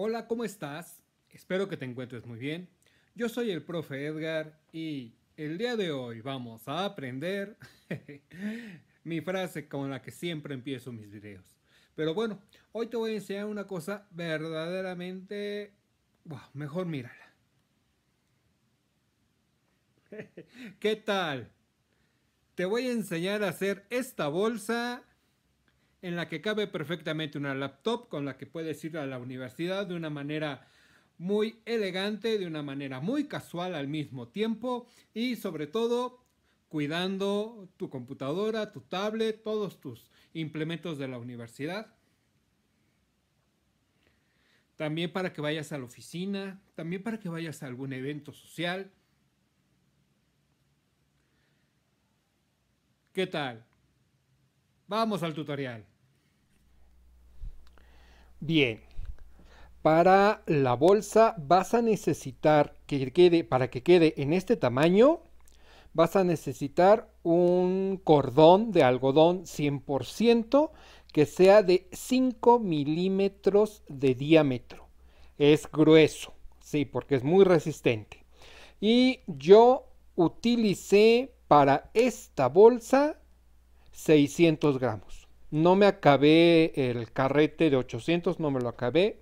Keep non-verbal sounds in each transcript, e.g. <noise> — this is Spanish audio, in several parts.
Hola, ¿cómo estás? Espero que te encuentres muy bien. Yo soy el profe Edgar y el día de hoy vamos a aprender <laughs> mi frase con la que siempre empiezo mis videos. Pero bueno, hoy te voy a enseñar una cosa verdaderamente... Wow, mejor mírala. <laughs> ¿Qué tal? Te voy a enseñar a hacer esta bolsa en la que cabe perfectamente una laptop con la que puedes ir a la universidad de una manera muy elegante, de una manera muy casual al mismo tiempo y sobre todo cuidando tu computadora, tu tablet, todos tus implementos de la universidad. También para que vayas a la oficina, también para que vayas a algún evento social. ¿Qué tal? Vamos al tutorial. Bien. Para la bolsa vas a necesitar que quede, para que quede en este tamaño, vas a necesitar un cordón de algodón 100% que sea de 5 milímetros de diámetro. Es grueso, sí, porque es muy resistente. Y yo utilicé para esta bolsa 600 gramos. No me acabé el carrete de 800, no me lo acabé.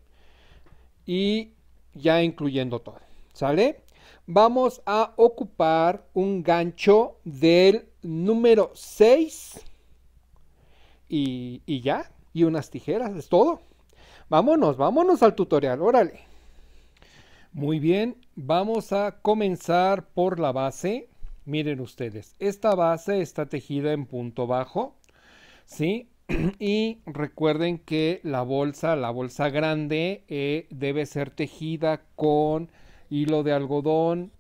Y ya incluyendo todo. ¿Sale? Vamos a ocupar un gancho del número 6. Y, y ya. Y unas tijeras, es todo. Vámonos, vámonos al tutorial, órale. Muy bien, vamos a comenzar por la base. Miren ustedes, esta base está tejida en punto bajo, ¿sí? <clears throat> Y recuerden que la bolsa, la bolsa grande, eh, debe ser tejida con hilo de algodón,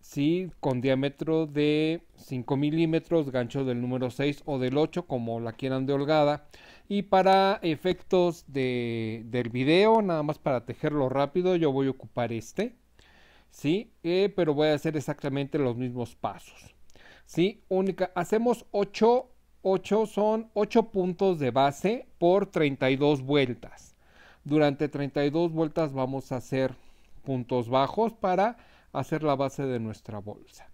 ¿sí? Con diámetro de 5 milímetros, gancho del número 6 o del 8, como la quieran de holgada. Y para efectos de, del video, nada más para tejerlo rápido, yo voy a ocupar este. ¿sí? Eh, pero voy a hacer exactamente los mismos pasos, ¿sí? Única, hacemos 8, 8 son 8 puntos de base por 32 vueltas. Durante 32 vueltas vamos a hacer puntos bajos para hacer la base de nuestra bolsa.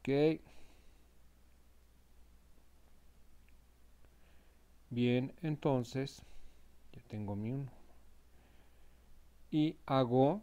Ok. Bien, entonces ya tengo mi 1. Y hago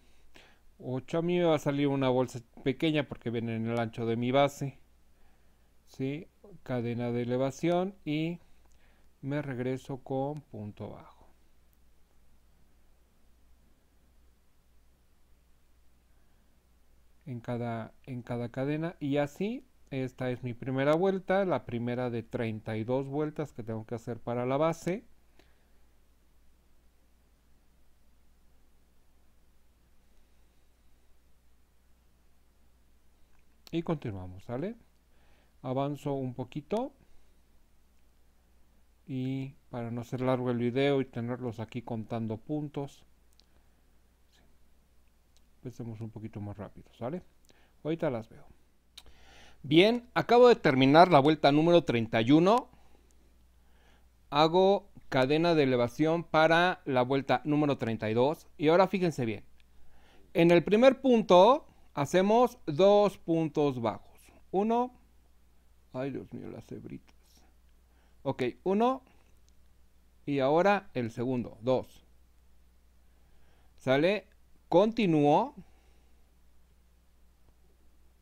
8 a mí me va a salir una bolsa pequeña porque viene en el ancho de mi base ¿sí? cadena de elevación y me regreso con punto bajo en cada en cada cadena y así esta es mi primera vuelta la primera de 32 vueltas que tengo que hacer para la base y continuamos, ¿sale? Avanzo un poquito y para no ser largo el video y tenerlos aquí contando puntos empecemos un poquito más rápido, ¿sale? Ahorita las veo. Bien, acabo de terminar la vuelta número 31. Hago cadena de elevación para la vuelta número 32 y ahora fíjense bien. En el primer punto Hacemos dos puntos bajos. Uno. Ay, Dios mío, las hebritas Ok, uno. Y ahora el segundo, dos. Sale, continúo.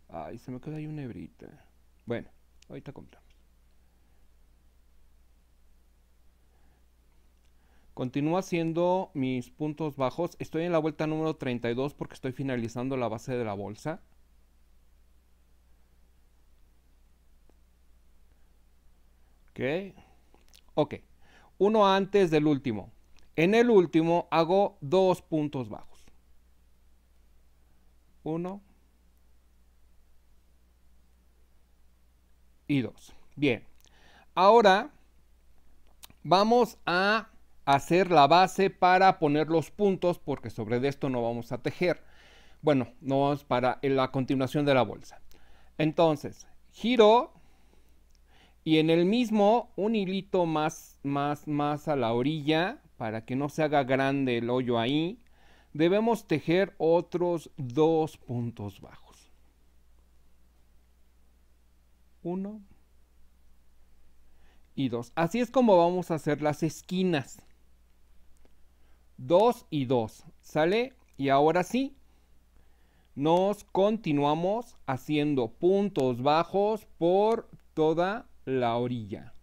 Ay, se me queda ahí una hebrita. Bueno, ahorita compramos. Continúo haciendo mis puntos bajos. Estoy en la vuelta número 32 porque estoy finalizando la base de la bolsa. Ok. Ok. Uno antes del último. En el último hago dos puntos bajos. Uno. Y dos. Bien. Ahora vamos a hacer la base para poner los puntos, porque sobre esto no vamos a tejer. Bueno, no vamos para la continuación de la bolsa. Entonces, giro y en el mismo un hilito más, más, más a la orilla para que no se haga grande el hoyo ahí. Debemos tejer otros dos puntos bajos. Uno y dos. Así es como vamos a hacer las esquinas. 2 y 2. ¿Sale? Y ahora sí, nos continuamos haciendo puntos bajos por toda la orilla.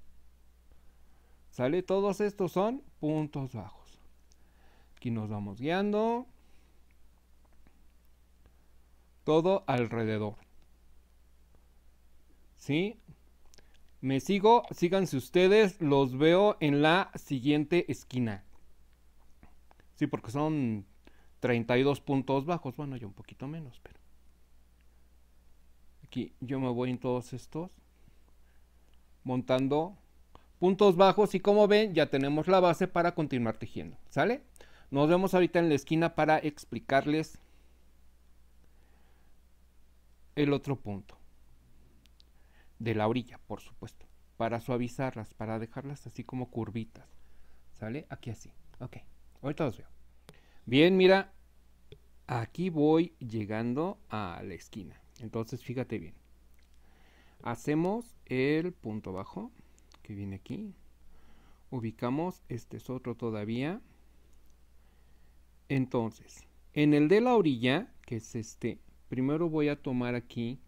¿Sale? Todos estos son puntos bajos. Aquí nos vamos guiando. Todo alrededor. ¿Sí? Me sigo, síganse ustedes, los veo en la siguiente esquina. Sí, porque son 32 puntos bajos. Bueno, yo un poquito menos, pero. Aquí yo me voy en todos estos. Montando puntos bajos. Y como ven, ya tenemos la base para continuar tejiendo. ¿Sale? Nos vemos ahorita en la esquina para explicarles el otro punto. De la orilla, por supuesto. Para suavizarlas, para dejarlas así como curvitas. ¿Sale? Aquí así. Ok. Ahorita veo. Bien, mira, aquí voy llegando a la esquina. Entonces, fíjate bien. Hacemos el punto bajo que viene aquí. Ubicamos, este es otro todavía. Entonces, en el de la orilla, que es este, primero voy a tomar aquí,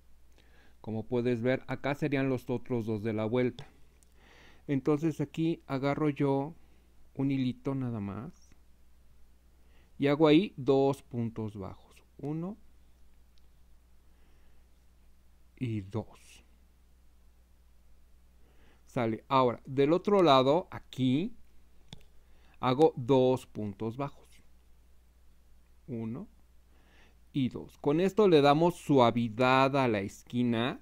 como puedes ver, acá serían los otros dos de la vuelta. Entonces aquí agarro yo un hilito nada más y hago ahí dos puntos bajos. Uno y dos. Sale. Ahora, del otro lado, aquí, hago dos puntos bajos. Uno y dos. Con esto le damos suavidad a la esquina.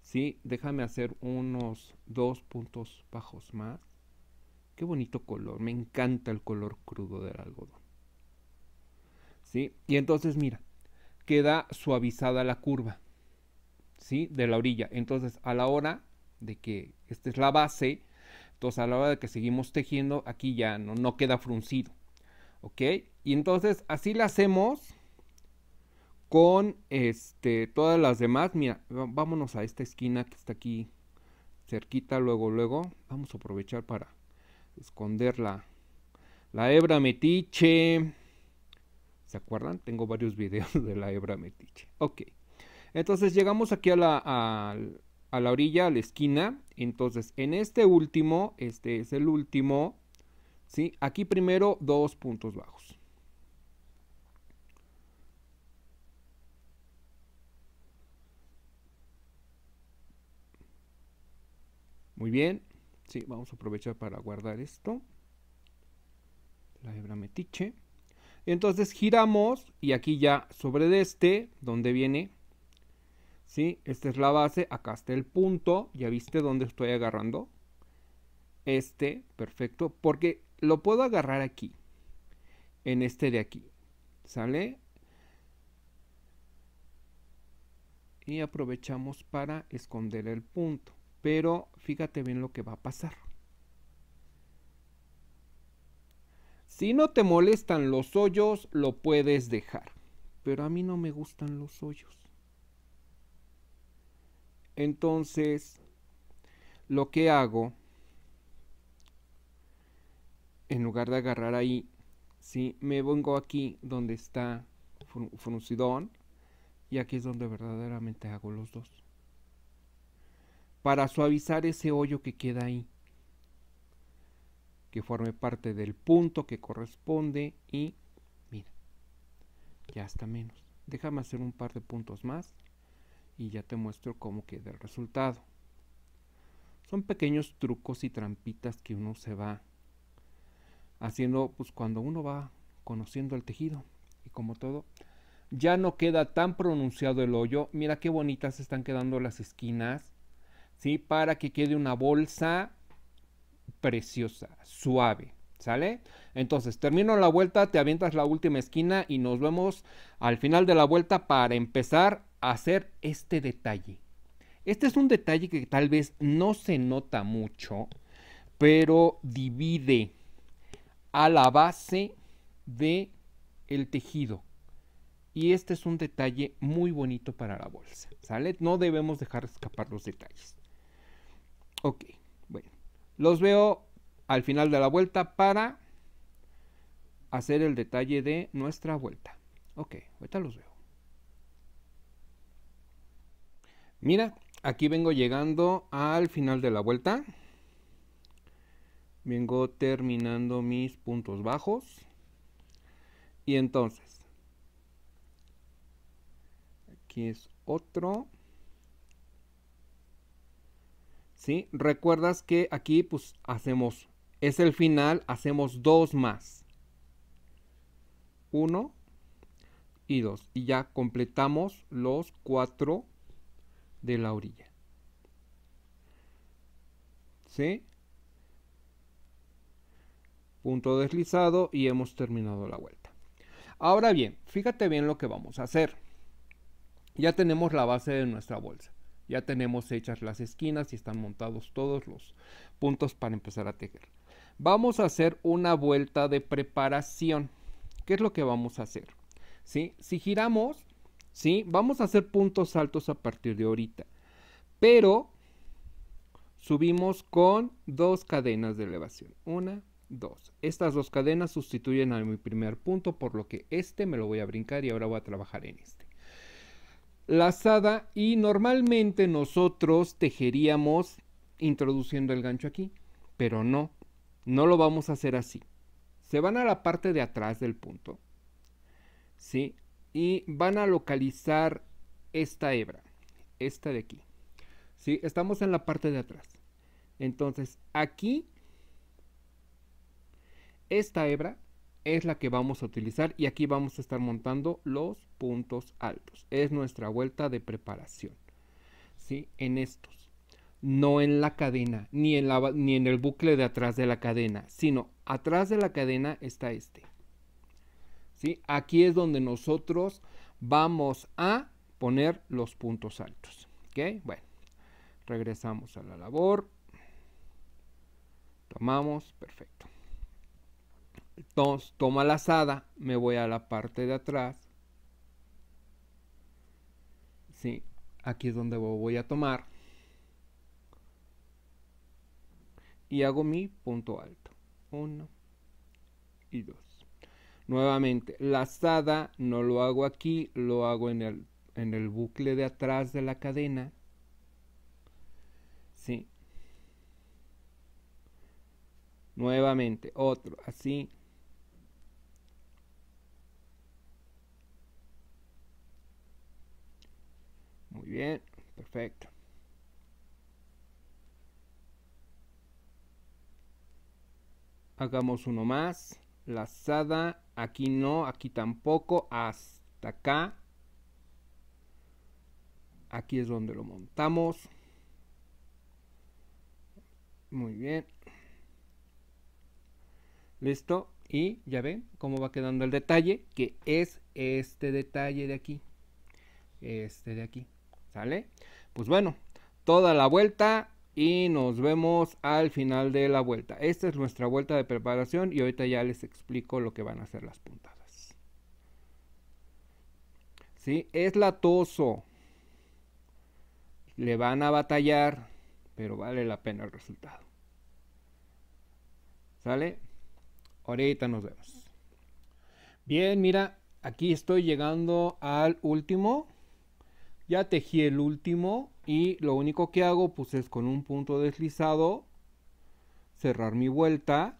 Sí, déjame hacer unos dos puntos bajos más. Qué bonito color, me encanta el color crudo del algodón. ¿Sí? Y entonces mira, queda suavizada la curva, ¿sí? De la orilla. Entonces a la hora de que esta es la base, entonces a la hora de que seguimos tejiendo, aquí ya no, queda fruncido, ¿ok? Y entonces así la hacemos con este, todas las demás. Mira, vámonos a esta esquina que está aquí cerquita, luego, luego. Vamos a aprovechar para esconder la, hebra metiche. ¿Se acuerdan? Tengo varios <laughs> videos de la hebra metiche. Ok. Entonces llegamos aquí a la, a la orilla, a la esquina. Entonces en este último, este es el último. ¿sí? Aquí primero dos puntos bajos. Muy bien. Sí, vamos a aprovechar para guardar esto. La hebra metiche. Entonces giramos y aquí ya sobre de este, donde viene, ¿sí? Esta es la base, acá está el punto, ya viste dónde estoy agarrando. Este, perfecto, porque lo puedo agarrar aquí, en este de aquí, ¿sale? Y aprovechamos para esconder el punto. Pero fíjate bien lo que va a pasar. Si no te molestan los hoyos, lo puedes dejar. Pero a mí no me gustan los hoyos. Entonces, lo que hago, en lugar de agarrar ahí, ¿sí? me vengo aquí donde está fruncidón. y aquí es donde verdaderamente hago los dos para suavizar ese hoyo que queda ahí, que forme parte del punto que corresponde y mira, ya está menos. Déjame hacer un par de puntos más y ya te muestro cómo queda el resultado. Son pequeños trucos y trampitas que uno se va haciendo pues cuando uno va conociendo el tejido y como todo ya no queda tan pronunciado el hoyo mira qué bonitas están quedando las esquinas ¿sí? Para que quede una bolsa preciosa, suave, ¿sale? Entonces, termino la vuelta, te avientas la última esquina y nos vemos al final de la vuelta para empezar a hacer este detalle. Este es un detalle que tal vez no se nota mucho, pero divide a la base de el tejido. Y este es un detalle muy bonito para la bolsa, ¿sale? No debemos dejar escapar los detalles. Ok, bueno. Los veo al final de la vuelta para hacer el detalle de nuestra vuelta. Ok, ahorita los veo. Mira, aquí vengo llegando al final de la vuelta. Vengo terminando mis puntos bajos. Y entonces, aquí es otro. Recuerdas que aquí pues hacemos, es el final, hacemos dos más. Uno y dos. Y ya completamos los cuatro de la orilla. ¿Sí? Punto deslizado y hemos terminado la vuelta. Ahora bien, fíjate bien lo que vamos a hacer. Ya tenemos la base de nuestra bolsa. Ya tenemos hechas las esquinas y están montados todos los puntos para empezar a tejer. Vamos a hacer una vuelta de preparación. ¿Qué es lo que vamos a hacer? ¿Sí? Si giramos, ¿sí? vamos a hacer puntos altos a partir de ahorita. Pero subimos con dos cadenas de elevación. Una, dos. Estas dos cadenas sustituyen a mi primer punto, por lo que este me lo voy a brincar y ahora voy a trabajar en este lazada y normalmente nosotros tejeríamos introduciendo el gancho aquí, pero no, no lo vamos a hacer así. Se van a la parte de atrás del punto, ¿sí? Y van a localizar esta hebra, esta de aquí, ¿sí? Estamos en la parte de atrás. Entonces, aquí, esta hebra es la que vamos a utilizar y aquí vamos a estar montando los puntos altos. Es nuestra vuelta de preparación. ¿sí? En estos. No en la cadena, ni en, ni en el bucle de atrás de la cadena, sino atrás de la cadena está este. ¿sí? Aquí es donde nosotros vamos a poner los puntos altos. okay Bueno, regresamos a la labor. Tomamos, perfecto. Entonces, toma la lazada, me voy a la parte de atrás. Sí, aquí es donde voy a tomar. Y hago mi punto alto. Uno y dos. Nuevamente, la lazada no lo hago aquí, lo hago en el, en el bucle de atrás de la cadena. Sí. Nuevamente, otro, así. Muy bien, perfecto. Hagamos uno más. Lazada. Aquí no, aquí tampoco. Hasta acá. Aquí es donde lo montamos. Muy bien. Listo. Y ya ven cómo va quedando el detalle, que es este detalle de aquí. Este de aquí. ¿Sale? Pues bueno, toda la vuelta y nos vemos al final de la vuelta. Esta es nuestra vuelta de preparación y ahorita ya les explico lo que van a hacer las puntadas. ¿Sí? Es latoso. Le van a batallar, pero vale la pena el resultado. ¿Sale? Ahorita nos vemos. Bien, mira, aquí estoy llegando al último ya tejí el último y lo único que hago pues es con un punto deslizado cerrar mi vuelta.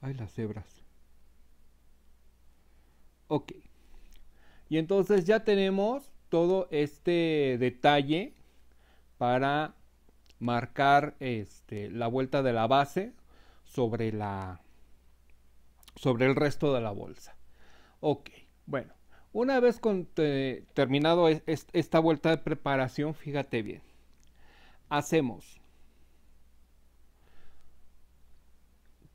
Ay, las hebras. Ok. Y entonces ya tenemos todo este detalle para marcar este, la vuelta de la base sobre la sobre el resto de la bolsa. Ok, bueno. Una vez eh, terminado esta vuelta de preparación, fíjate bien, hacemos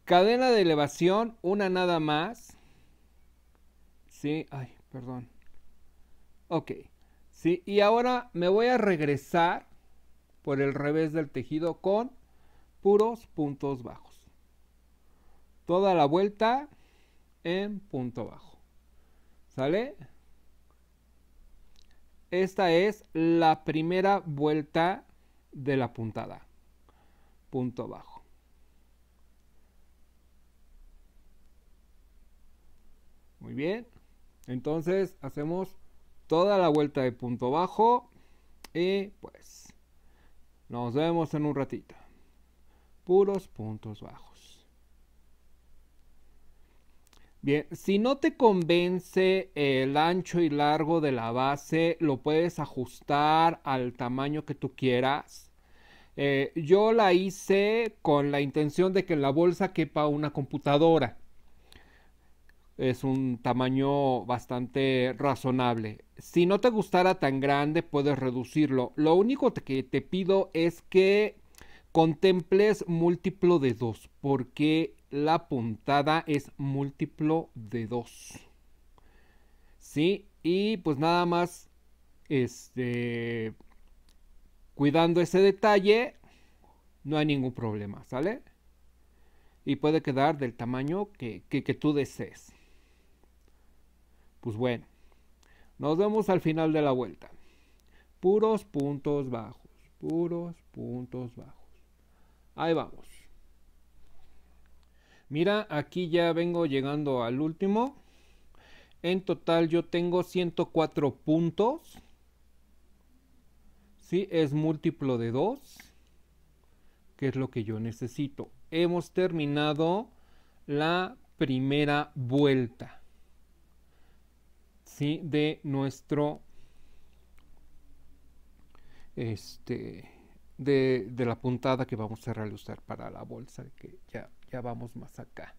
cadena de elevación, una nada más. Sí, ay, perdón. Ok, sí, y ahora me voy a regresar por el revés del tejido con puros puntos bajos. Toda la vuelta en punto bajo. ¿Sale? Esta es la primera vuelta de la puntada. Punto bajo. Muy bien. Entonces hacemos toda la vuelta de punto bajo. Y pues nos vemos en un ratito. Puros puntos bajos. Bien, si no te convence el ancho y largo de la base, lo puedes ajustar al tamaño que tú quieras. Eh, yo la hice con la intención de que la bolsa quepa una computadora. Es un tamaño bastante razonable. Si no te gustara tan grande, puedes reducirlo. Lo único que te pido es que contemples múltiplo de dos, porque la puntada es múltiplo de 2. ¿Sí? Y pues nada más, este, cuidando ese detalle, no hay ningún problema, ¿sale? Y puede quedar del tamaño que, que tú desees. Pues bueno, nos vemos al final de la vuelta. Puros puntos bajos, puros puntos bajos. Ahí vamos. Mira, aquí ya vengo llegando al último. En total yo tengo 104 puntos. Sí, es múltiplo de 2, que es lo que yo necesito. Hemos terminado la primera vuelta. Sí, de nuestro este de la puntada que vamos a realizar para la bolsa que ya ya vamos más acá.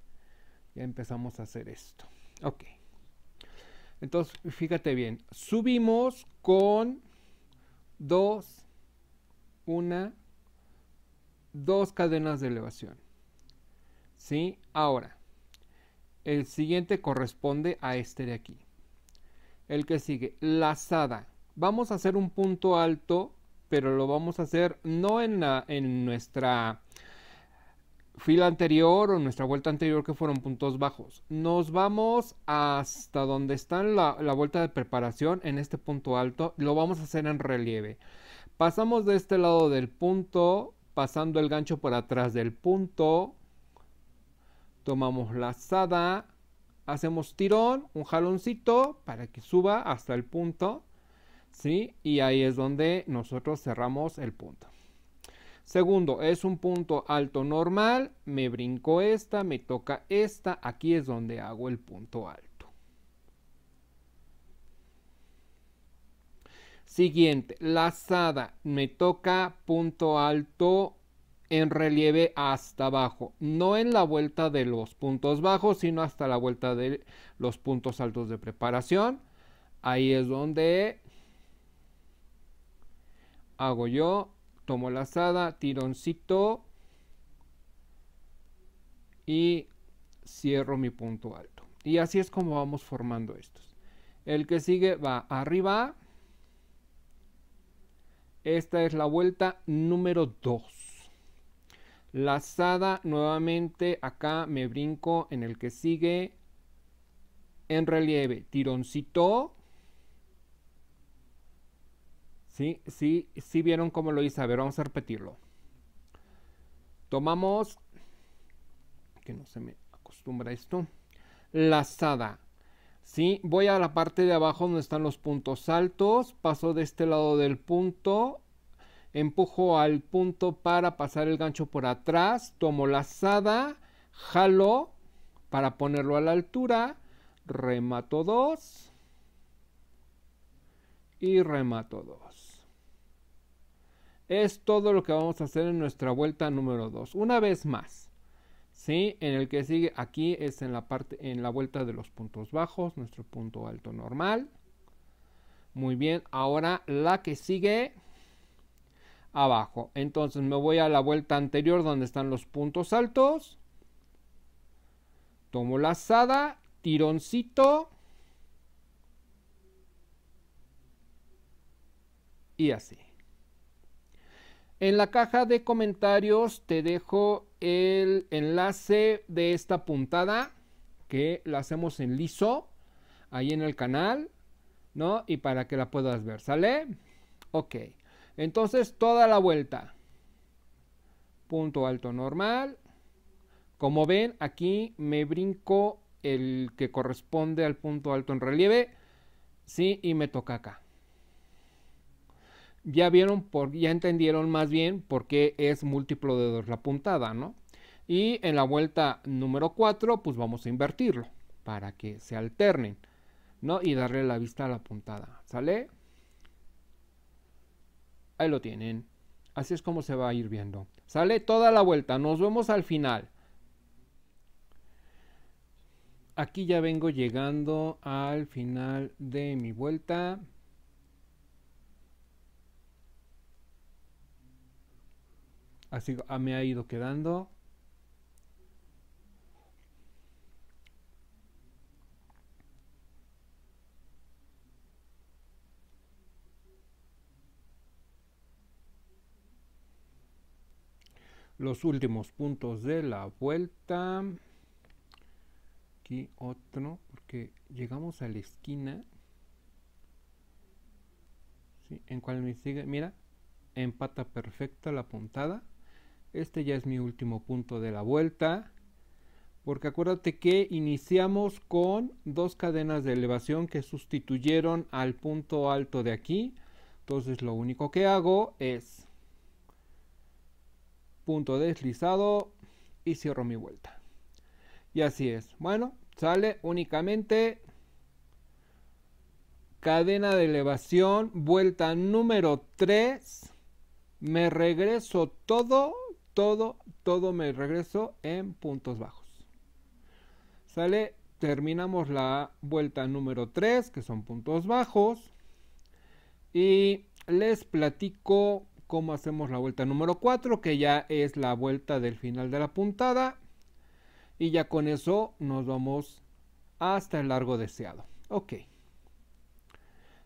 Ya empezamos a hacer esto. Ok. Entonces, fíjate bien. Subimos con dos una dos cadenas de elevación. ¿Sí? Ahora, el siguiente corresponde a este de aquí. El que sigue, lazada. Vamos a hacer un punto alto, pero lo vamos a hacer no en, la, en nuestra fila anterior o nuestra vuelta anterior que fueron puntos bajos. Nos vamos hasta donde está la, vuelta de preparación en este punto alto. Lo vamos a hacer en relieve. Pasamos de este lado del punto, pasando el gancho por atrás del punto. Tomamos la lazada, hacemos tirón, un jaloncito para que suba hasta el punto. ¿Sí? Y ahí es donde nosotros cerramos el punto. Segundo, es un punto alto normal, me brinco esta, me toca esta, aquí es donde hago el punto alto. Siguiente, lazada, me toca punto alto en relieve hasta abajo, no en la vuelta de los puntos bajos, sino hasta la vuelta de los puntos altos de preparación. Ahí es donde hago yo tomo la lazada, tironcito y cierro mi punto alto. Y así es como vamos formando estos. El que sigue va arriba. Esta es la vuelta número 2. Lazada nuevamente acá me brinco en el que sigue en relieve, tironcito ¿Sí? Sí, sí vieron cómo lo hice. A ver, vamos a repetirlo. Tomamos, que no se me acostumbra esto, lazada. ¿Sí? Voy a la parte de abajo donde están los puntos altos, paso de este lado del punto, empujo al punto para pasar el gancho por atrás, tomo lazada, jalo para ponerlo a la altura, remato dos y remato dos. Es todo lo que vamos a hacer en nuestra vuelta número 2. Una vez más. ¿Sí? En el que sigue aquí es en la parte en la vuelta de los puntos bajos, nuestro punto alto normal. Muy bien, ahora la que sigue abajo. Entonces me voy a la vuelta anterior donde están los puntos altos. Tomo la asada, tironcito. Y así. En la caja de comentarios te dejo el enlace de esta puntada que la hacemos en liso ahí en el canal, ¿no? Y para que la puedas ver, ¿sale? Ok, entonces toda la vuelta. Punto alto normal. Como ven, aquí me brinco el que corresponde al punto alto en relieve, ¿sí? Y me toca acá ya vieron, por, ya entendieron más bien por qué es múltiplo de 2 la puntada, ¿no? Y en la vuelta número 4, pues vamos a invertirlo para que se alternen, ¿no? Y darle la vista a la puntada, ¿sale? Ahí lo tienen. Así es como se va a ir viendo. Sale toda la vuelta, nos vemos al final. Aquí ya vengo llegando al final de mi vuelta. Así ah, me ha ido quedando. Los últimos puntos de la vuelta. Aquí otro, porque llegamos a la esquina. En cual me sigue, mira, empata perfecta la puntada. Este ya es mi último punto de la vuelta. Porque acuérdate que iniciamos con dos cadenas de elevación que sustituyeron al punto alto de aquí. Entonces lo único que hago es punto deslizado y cierro mi vuelta. Y así es. Bueno, sale únicamente cadena de elevación, vuelta número 3. Me regreso todo todo, todo me regreso en puntos bajos. Sale, terminamos la vuelta número 3, que son puntos bajos. Y les platico cómo hacemos la vuelta número 4, que ya es la vuelta del final de la puntada. Y ya con eso nos vamos hasta el largo deseado. Ok.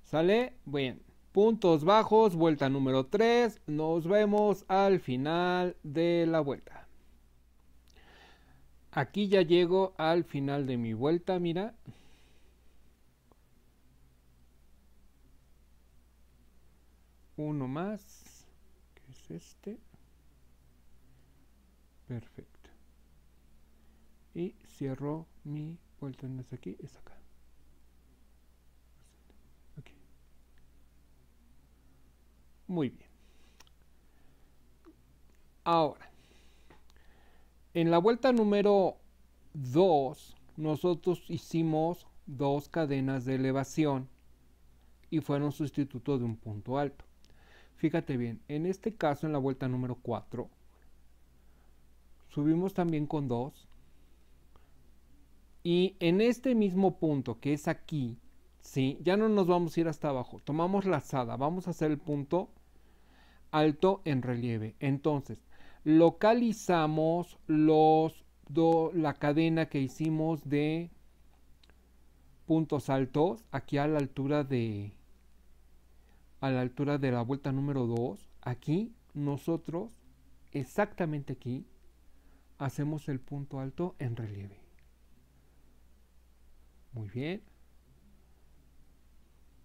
¿Sale? Bien. Puntos bajos, vuelta número 3. Nos vemos al final de la vuelta. Aquí ya llego al final de mi vuelta, mira. Uno más, que es este. Perfecto. Y cierro mi vuelta, no aquí, es acá. Muy bien. Ahora, en la vuelta número 2, nosotros hicimos dos cadenas de elevación y fueron sustituto de un punto alto. Fíjate bien, en este caso, en la vuelta número 4, subimos también con 2. Y en este mismo punto, que es aquí, ¿sí? ya no nos vamos a ir hasta abajo. Tomamos lazada, vamos a hacer el punto alto en relieve. Entonces, localizamos los dos, la cadena que hicimos de puntos altos aquí a la altura de a la altura de la vuelta número 2 aquí nosotros exactamente aquí hacemos el punto alto en relieve muy bien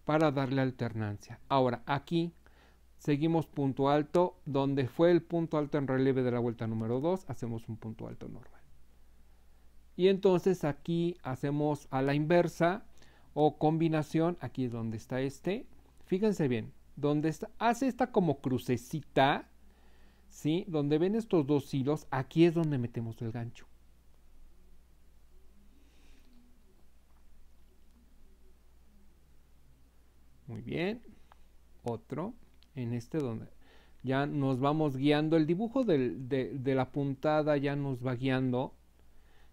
para darle alternancia ahora aquí seguimos punto alto, donde fue el punto alto en relieve de la vuelta número 2, hacemos un punto alto normal. Y entonces aquí hacemos a la inversa o combinación, aquí es donde está este, fíjense bien, donde está, hace esta como crucecita, ¿sí? Donde ven estos dos hilos, aquí es donde metemos el gancho. Muy bien, otro en este donde ya nos vamos guiando, el dibujo de, la puntada ya nos va guiando,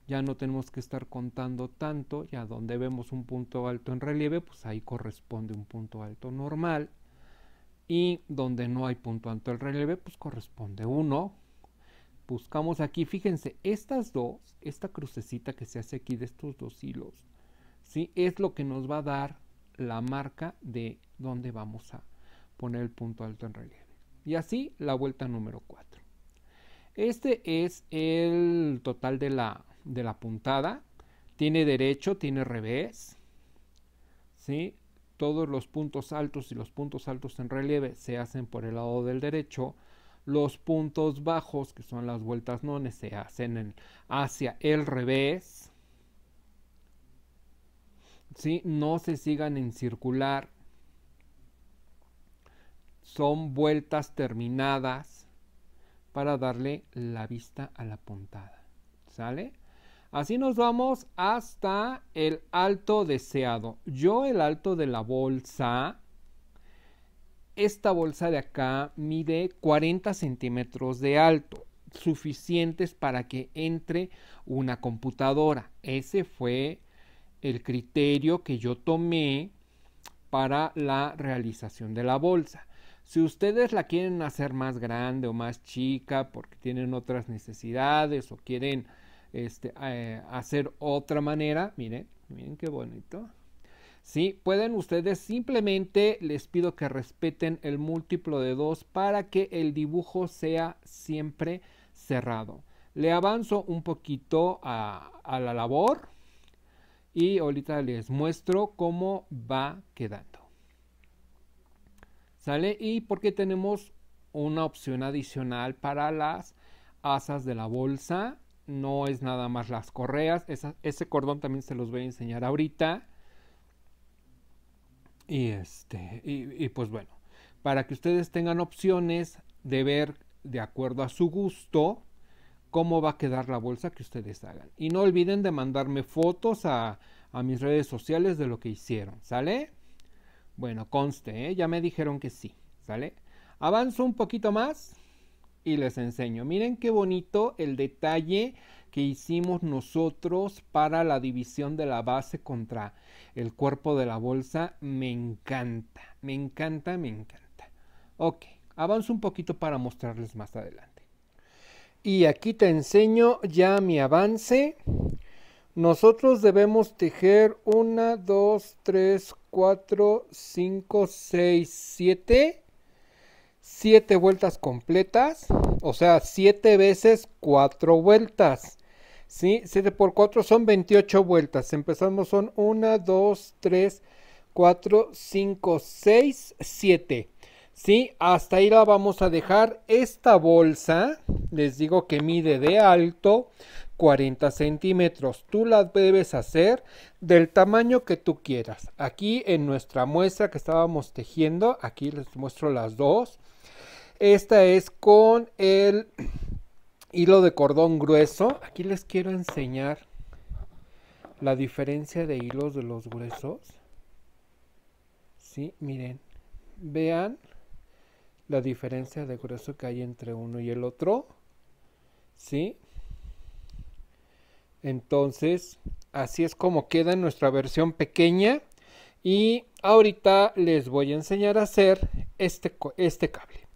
ya no tenemos que estar contando tanto, ya donde vemos un punto alto en relieve, pues ahí corresponde un punto alto normal, y donde no hay punto alto en relieve, pues corresponde uno. Buscamos aquí, fíjense, estas dos, esta crucecita que se hace aquí de estos dos hilos, ¿sí? es lo que nos va a dar la marca de donde vamos a poner el punto alto en relieve. Y así la vuelta número 4. Este es el total de la, de la puntada. Tiene derecho, tiene revés. ¿sí? Todos los puntos altos y los puntos altos en relieve se hacen por el lado del derecho. Los puntos bajos, que son las vueltas nones, se hacen en, hacia el revés. ¿sí? No se sigan en circular son vueltas terminadas para darle la vista a la puntada. ¿Sale? Así nos vamos hasta el alto deseado. Yo el alto de la bolsa, esta bolsa de acá mide 40 centímetros de alto, suficientes para que entre una computadora. Ese fue el criterio que yo tomé para la realización de la bolsa. Si ustedes la quieren hacer más grande o más chica porque tienen otras necesidades o quieren este, eh, hacer otra manera, miren, miren qué bonito. Sí, pueden ustedes simplemente les pido que respeten el múltiplo de 2 para que el dibujo sea siempre cerrado. Le avanzo un poquito a la labor y ahorita les muestro cómo va quedando. ¿Sale? Y porque tenemos una opción adicional para las asas de la bolsa. No es nada más las correas. ese cordón también se los voy a enseñar ahorita. Y este, y, pues bueno, para que ustedes tengan opciones de ver de acuerdo a su gusto cómo va a quedar la bolsa que ustedes hagan. Y no olviden de mandarme fotos a, a mis redes sociales de lo que hicieron. ¿Sale? Bueno, conste, ¿eh? ya me dijeron que sí, ¿sale? Avanzo un poquito más y les enseño. Miren qué bonito el detalle que hicimos nosotros para la división de la base contra el cuerpo de la bolsa. Me encanta, me encanta, me encanta. Ok, avanzo un poquito para mostrarles más adelante. Y aquí te enseño ya mi avance. Nosotros debemos tejer una, dos, tres. 4, 5, 6, 7. 7 vueltas completas. O sea, 7 veces 4 vueltas. ¿Sí? 7 por 4 son 28 vueltas. Empezamos, son 1, 2, 3, 4, 5, 6, 7. ¿Sí? Hasta ahí la vamos a dejar. Esta bolsa, les digo que mide de alto 40 centímetros. Tú las debes hacer del tamaño que tú quieras. Aquí en nuestra muestra que estábamos tejiendo, aquí les muestro las dos. Esta es con el <clears throat> hilo de cordón grueso. Aquí les quiero enseñar la diferencia de hilos de los gruesos. si, miren, vean la diferencia de grueso que hay entre uno y el otro. ¿Sí? Entonces, así es como queda nuestra versión pequeña. Y ahorita les voy a enseñar a hacer este, este cable,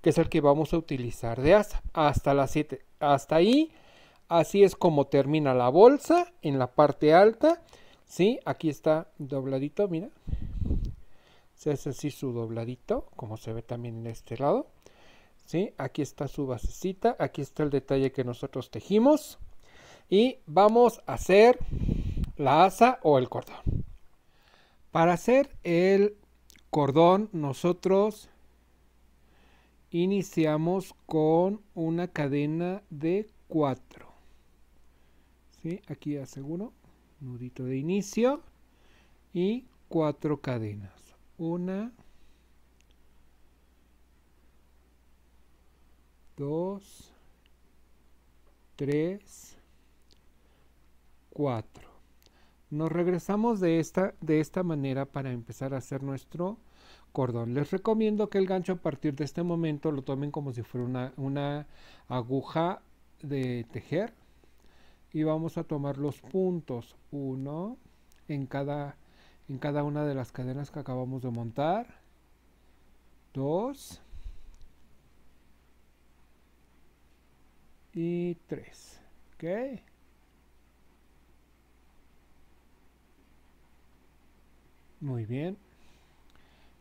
que es el que vamos a utilizar de asa hasta las 7. Hasta ahí, así es como termina la bolsa en la parte alta. ¿sí? Aquí está dobladito, mira. Se hace así su dobladito, como se ve también en este lado. Aquí está su basecita, aquí está el detalle que nosotros tejimos y vamos a hacer la asa o el cordón. Para hacer el cordón nosotros iniciamos con una cadena de 4. ¿Sí? Aquí aseguro, nudito de inicio y cuatro cadenas. Una, dos, tres, 4. Nos regresamos de esta, de esta manera para empezar a hacer nuestro cordón. Les recomiendo que el gancho a partir de este momento lo tomen como si fuera una, aguja de tejer. Y vamos a tomar los puntos, 1 en cada, en cada una de las cadenas que acabamos de montar. 2 y 3. ¿Ok? Muy bien.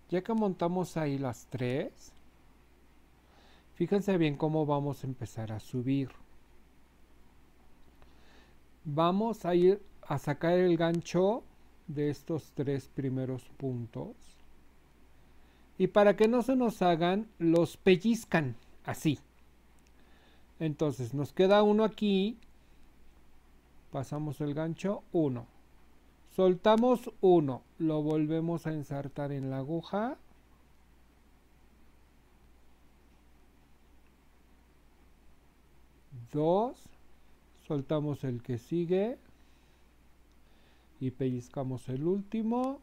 Ya que montamos ahí las tres, fíjense bien cómo vamos a empezar a subir. Vamos a ir a sacar el gancho de estos tres primeros puntos. Y para que no se nos hagan, los pellizcan así. Entonces nos queda uno aquí. Pasamos el gancho, uno. Soltamos uno lo volvemos a ensartar en la aguja dos soltamos el que sigue y pellizcamos el último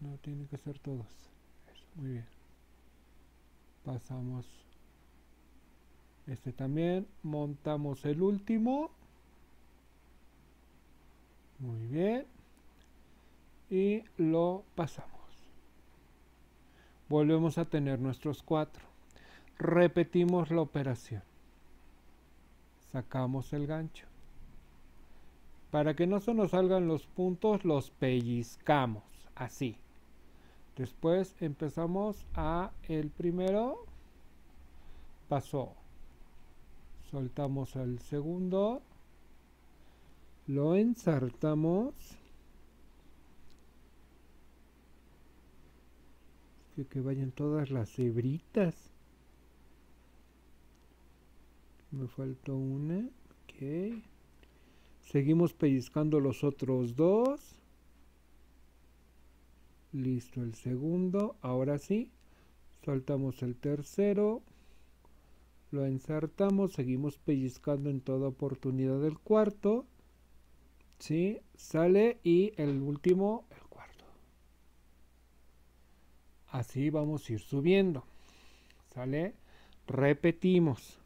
no tiene que ser todos Eso, muy bien pasamos este también montamos el último muy bien. Y lo pasamos. Volvemos a tener nuestros cuatro. Repetimos la operación. Sacamos el gancho. Para que no se nos salgan los puntos, los pellizcamos. Así. Después empezamos a el primero. Pasó. Soltamos el segundo lo ensartamos que, vayan todas las hebritas me faltó una ok seguimos pellizcando los otros dos listo el segundo ahora sí saltamos el tercero lo ensartamos seguimos pellizcando en toda oportunidad el cuarto ¿sí? Sale y el último, el cuarto. Así vamos a ir subiendo. ¿Sale? Repetimos.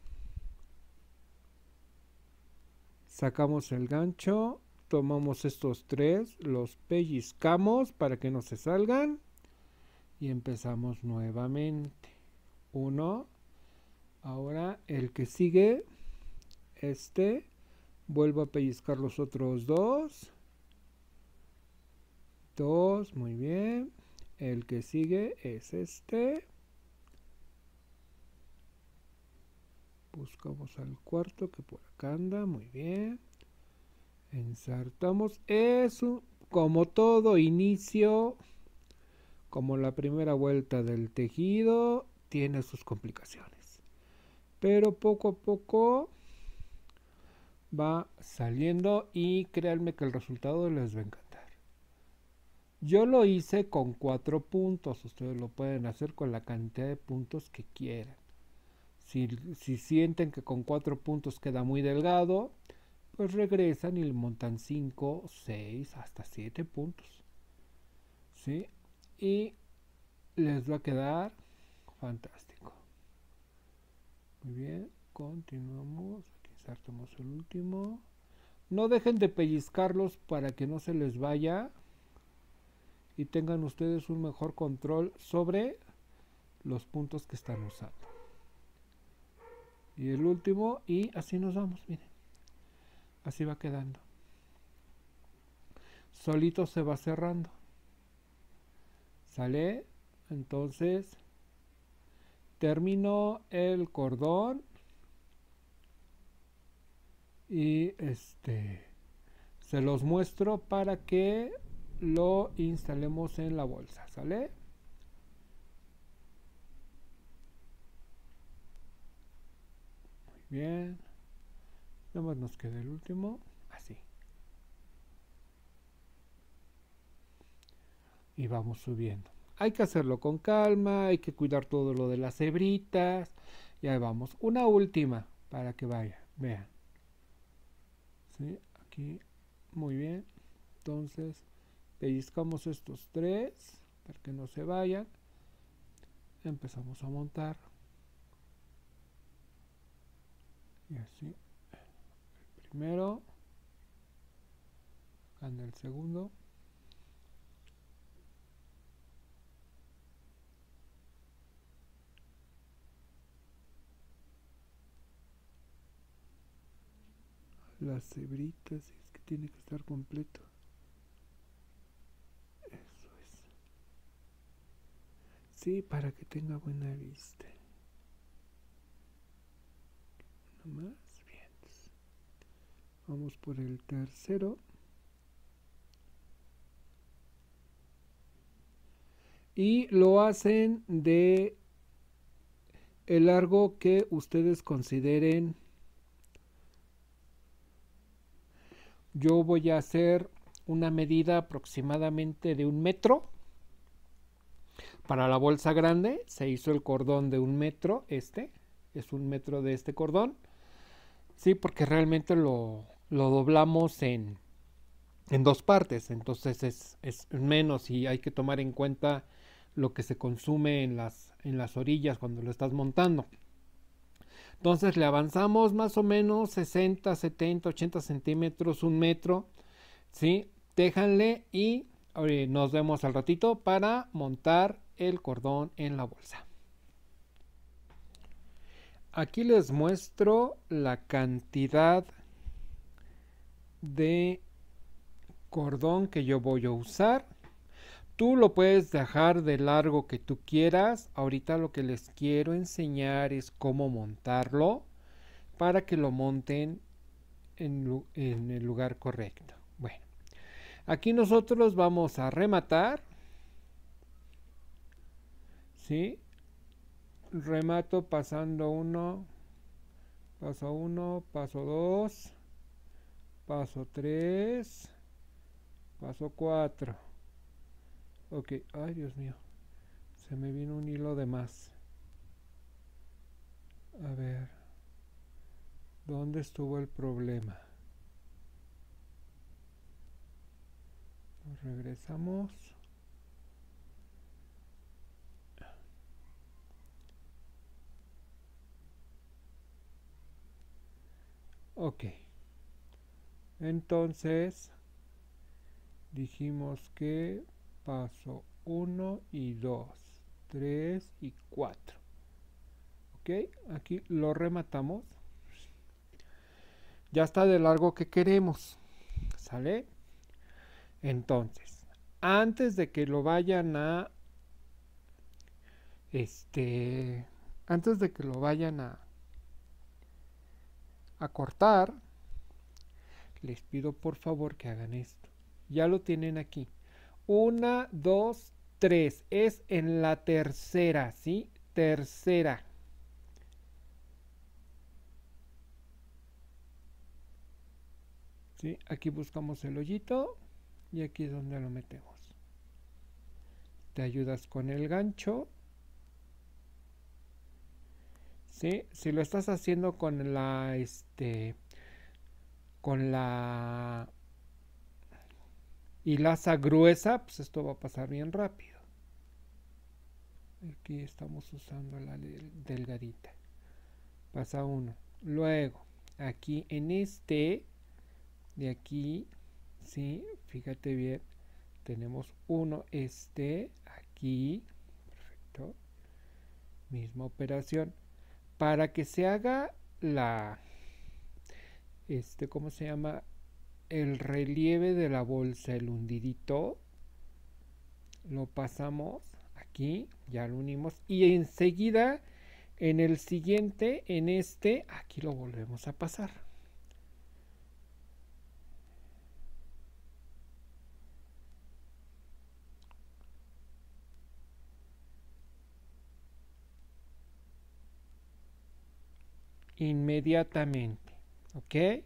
Sacamos el gancho, tomamos estos tres, los pellizcamos para que no se salgan y empezamos nuevamente. Uno, ahora el que sigue, este, Vuelvo a pellizcar los otros dos. Dos, muy bien. El que sigue es este. Buscamos al cuarto que por acá anda, muy bien. Ensartamos. eso como todo inicio, como la primera vuelta del tejido, tiene sus complicaciones. Pero poco a poco va saliendo y créanme que el resultado les va a encantar. Yo lo hice con cuatro puntos, ustedes lo pueden hacer con la cantidad de puntos que quieran. Si, si sienten que con cuatro puntos queda muy delgado, pues regresan y le montan 5, 6, hasta 7 puntos. ¿Sí? Y les va a quedar fantástico. Muy bien, continuamos tomamos el último. No dejen de pellizcarlos para que no se les vaya y tengan ustedes un mejor control sobre los puntos que están usando. Y el último, y así nos vamos, miren. Así va quedando. Solito se va cerrando. ¿Sale? Entonces, termino el cordón y este se los muestro para que lo instalemos en la bolsa, ¿sale? Muy bien. Nada más nos queda el último, así. Y vamos subiendo. Hay que hacerlo con calma, hay que cuidar todo lo de las hebritas. Y ahí vamos. Una última para que vaya. Vean. ¿sí? Este, aquí muy bien entonces pellizcamos estos tres para que no se vayan empezamos a montar y así el primero en el segundo las hebritas, es que tiene que estar completo. Eso es. Sí, para que tenga buena vista. bien. Vamos por el tercero. Y lo hacen de el largo que ustedes consideren yo voy a hacer una medida aproximadamente de un metro. Para la bolsa grande se hizo el cordón de un metro, este, es un metro de este cordón. Sí, porque realmente lo, doblamos en, en, dos partes, entonces es, menos y hay que tomar en cuenta lo que se consume en las, en las orillas cuando lo estás montando. Entonces le avanzamos más o menos 60, 70, 80 centímetros, un metro. ¿Sí? Déjanle y nos vemos al ratito para montar el cordón en la bolsa. Aquí les muestro la cantidad de cordón que yo voy a usar. Tú lo puedes dejar de largo que tú quieras. Ahorita lo que les quiero enseñar es cómo montarlo para que lo monten en, el lugar correcto. Bueno, aquí nosotros vamos a rematar. ¿Sí? Remato pasando uno, paso uno, paso dos, paso tres, paso cuatro ok ay dios mío se me vino un hilo de más a ver dónde estuvo el problema regresamos Ok. Entonces, dijimos que paso 1 y 2, 3 y 4. Ok, aquí lo rematamos. Ya está de largo que queremos. ¿Sale? Entonces, antes de que lo vayan a... Este... Antes de que lo vayan a... A cortar, les pido por favor que hagan esto. Ya lo tienen aquí. Una, dos, tres. Es en la tercera, ¿sí? Tercera. ¿Sí? Aquí buscamos el hoyito y aquí es donde lo metemos. Te ayudas con el gancho. ¿Sí? Si lo estás haciendo con la, este, con la y laza gruesa, pues esto va a pasar bien rápido. Aquí estamos usando la delgadita. Pasa uno. Luego, aquí en este, de aquí, sí, fíjate bien, tenemos uno, este, aquí, perfecto, misma operación. Para que se haga la, este, ¿cómo se llama? el relieve de la bolsa, el hundidito, lo pasamos aquí, ya lo unimos y enseguida en el siguiente, en este, aquí lo volvemos a pasar. Inmediatamente, ¿ok?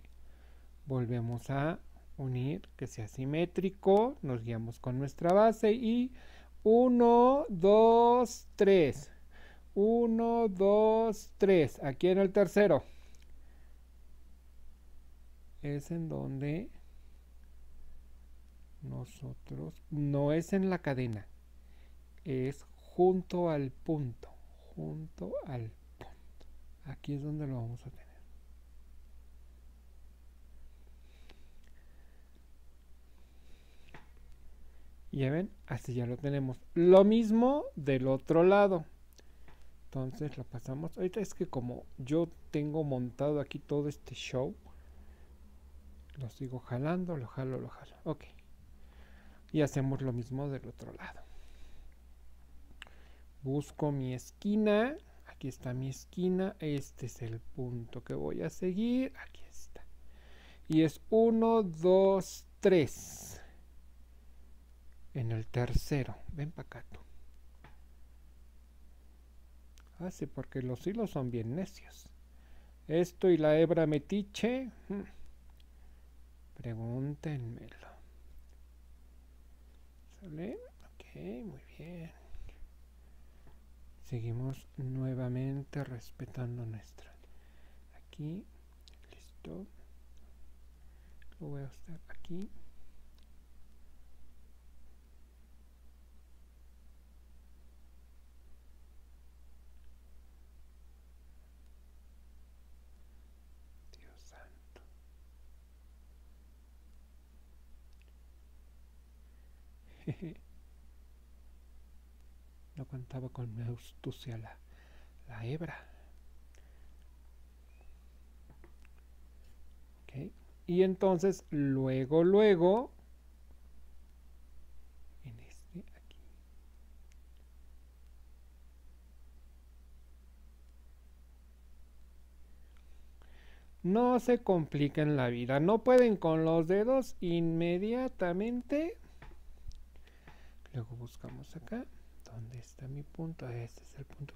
volvemos a unir que sea simétrico, nos guiamos con nuestra base y 1, 2, 3, 1, 2, 3, aquí en el tercero es en donde nosotros, no es en la cadena, es junto al punto, junto al punto, aquí es donde lo vamos a tener. ya ven, así ya lo tenemos. Lo mismo del otro lado. Entonces lo pasamos. Ahorita es que como yo tengo montado aquí todo este show, lo sigo jalando, lo jalo, lo jalo. Ok. Y hacemos lo mismo del otro lado. Busco mi esquina. Aquí está mi esquina. Este es el punto que voy a seguir. Aquí está. Y es 1, 2, 3 en el tercero. Ven pacato. acá ah, porque los hilos son bien necios. Esto y la hebra metiche. Hmm. Pregúntenmelo. ¿Sale? Ok, muy bien. Seguimos nuevamente respetando nuestra. Aquí, listo. Lo voy a hacer aquí. <laughs> No contaba con mi astucia la, hebra. Y entonces, luego, luego, en este aquí, no se compliquen la vida, no pueden con los dedos inmediatamente luego buscamos acá dónde está mi punto este es el punto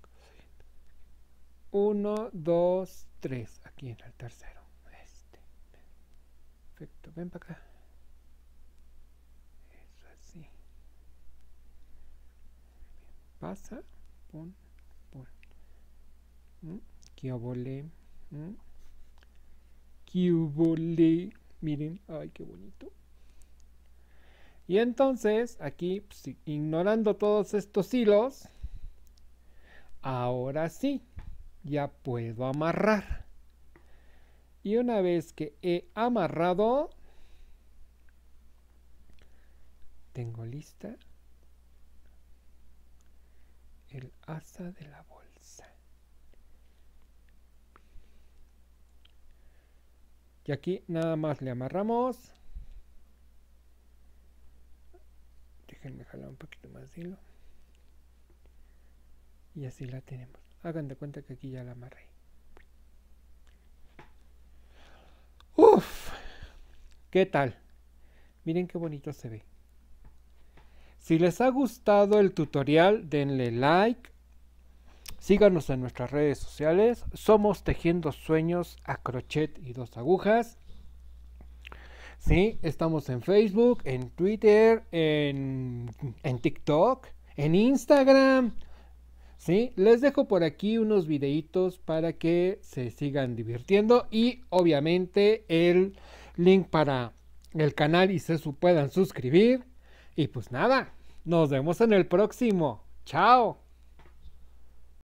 1 2 3 aquí en el tercero este perfecto ven para acá eso así pasa pum ¿Mm? pum qué volé ¿Mm? volé miren ay qué bonito y entonces, aquí, pues, ignorando todos estos hilos, ahora sí, ya puedo amarrar. Y una vez que he amarrado, tengo lista el asa de la bolsa. Y aquí nada más le amarramos. déjenme jalar un poquito más de hilo y así la tenemos hagan de cuenta que aquí ya la amarré uff qué tal miren qué bonito se ve si les ha gustado el tutorial denle like síganos en nuestras redes sociales somos tejiendo sueños a crochet y dos agujas ¿sí? Estamos en Facebook, en Twitter, en, TikTok, en Instagram. ¿Sí? Les dejo por aquí unos videitos para que se sigan divirtiendo y obviamente el link para el canal y se puedan suscribir. Y pues nada, nos vemos en el próximo. Chao.